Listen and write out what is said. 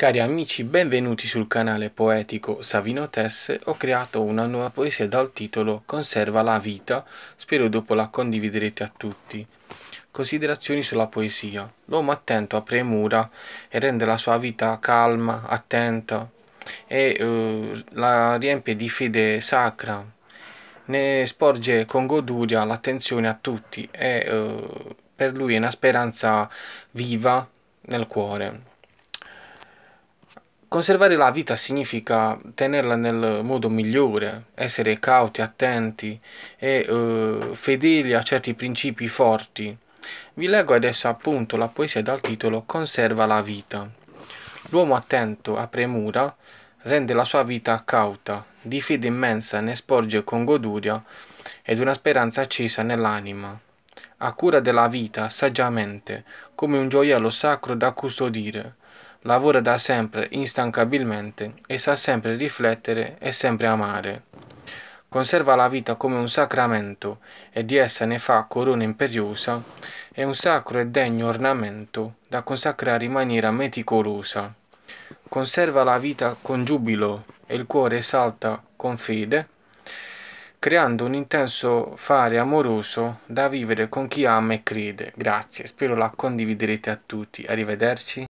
Cari amici, benvenuti sul canale poetico Savino Tesse. Ho creato una nuova poesia dal titolo Conserva la vita, spero dopo la condividerete a tutti. Considerazioni sulla poesia. L'uomo attento ha premura e rende la sua vita calma, attenta e eh, la riempie di fede sacra. Ne sporge con goduria l'attenzione a tutti e eh, per lui è una speranza viva nel cuore Conservare la vita significa tenerla nel modo migliore, essere cauti, attenti e eh, fedeli a certi principi forti. Vi leggo adesso appunto la poesia dal titolo Conserva la vita. L'uomo attento a premura rende la sua vita cauta, di fede immensa ne sporge con goduria ed una speranza accesa nell'anima. A cura della vita saggiamente, come un gioiello sacro da custodire, lavora da sempre instancabilmente e sa sempre riflettere e sempre amare. Conserva la vita come un sacramento e di essa ne fa corona imperiosa e un sacro e degno ornamento da consacrare in maniera meticolosa. Conserva la vita con giubilo e il cuore esalta con fede, creando un intenso fare amoroso da vivere con chi ama e crede. Grazie, spero la condividerete a tutti. Arrivederci.